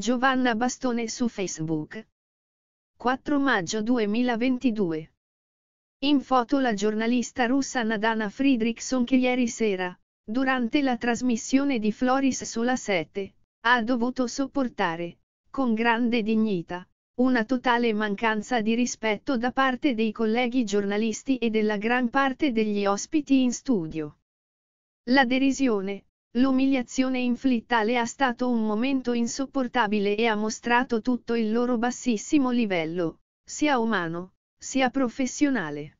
Giovanna Bastone su Facebook. 4 maggio 2022. In foto la giornalista russa Nadana Friedrichson che ieri sera, durante la trasmissione di Floris sulla 7, ha dovuto sopportare, con grande dignità, una totale mancanza di rispetto da parte dei colleghi giornalisti e della gran parte degli ospiti in studio. La derisione, L'umiliazione inflitta le ha stato un momento insopportabile e ha mostrato tutto il loro bassissimo livello, sia umano, sia professionale.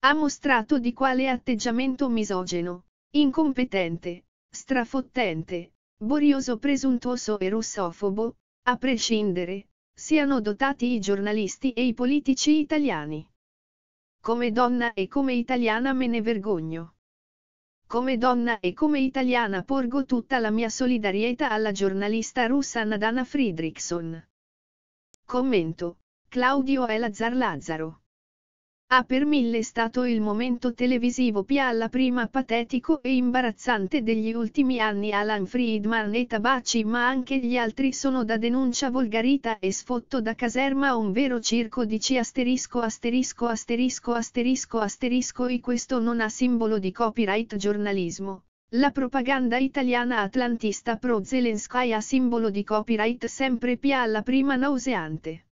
Ha mostrato di quale atteggiamento misogeno, incompetente, strafottente, borioso presuntuoso e russofobo, a prescindere, siano dotati i giornalisti e i politici italiani. Come donna e come italiana me ne vergogno come donna e come italiana porgo tutta la mia solidarietà alla giornalista russa Nadana Friedrichson. Commento, Claudio E. Lazzar Lazzaro. Ha per mille stato il momento televisivo più alla prima patetico e imbarazzante degli ultimi anni Alan Friedman e Tabacci ma anche gli altri sono da denuncia volgarita e sfotto da caserma un vero circo di C asterisco asterisco asterisco asterisco asterisco e questo non ha simbolo di copyright giornalismo. La propaganda italiana atlantista pro Zelensky ha simbolo di copyright sempre più alla prima nauseante.